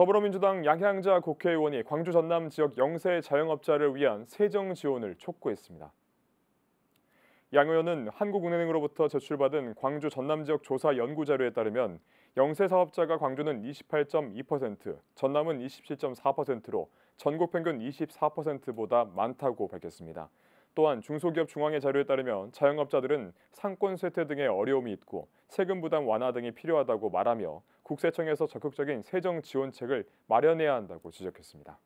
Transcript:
더불어민주당 양향자 국회의원이 광주 전남 지역 영세 자영업자를 위한 세정 지원을 촉구했습니다. 양 의원은 한국은행으로부터 제출받은 광주 전남 지역 조사 연구 자료에 따르면 영세 사업자가 광주는 28.2%, 전남은 27.4%로 전국 평균 24%보다 많다고 밝혔습니다. 또한 중소기업 중앙회 자료에 따르면 자영업자들은 상권 쇠퇴 등의 어려움이 있고 세금 부담 완화 등이 필요하다고 말하며 국세청에서 적극적인 세정 지원책을 마련해야 한다고 지적했습니다.